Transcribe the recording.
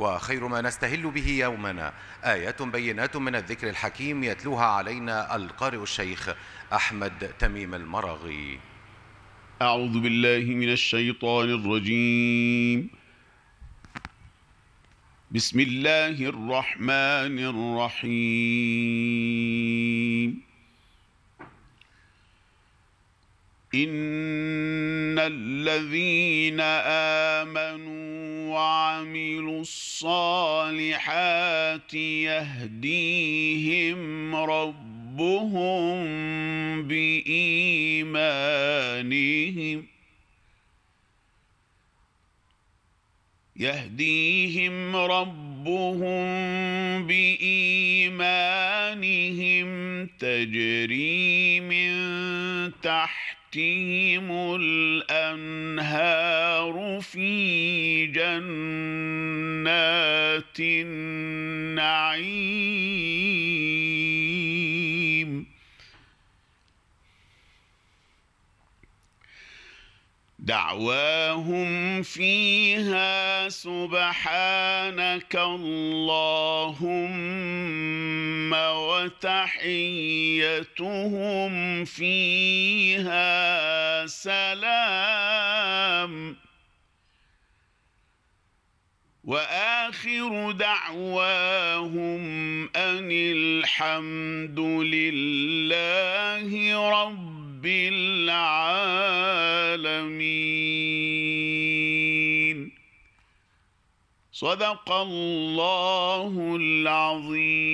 وخير ما نستهل به يومنا آيات بينات من الذكر الحكيم يتلوها علينا القارئ الشيخ أحمد تميم المرغي أعوذ بالله من الشيطان الرجيم بسم الله الرحمن الرحيم إن الذين آمنوا وعملوا الصالحات يهديهم ربهم بإيمانهم يهديهم ربهم بإيمانهم تجري من تحتهم الأنهار النار في جنات النعيم دعواهم فيها سبحانك اللهم وتحيتهم فيها سلام واخر دعواهم ان الحمد لله رب العالمين صدق الله العظيم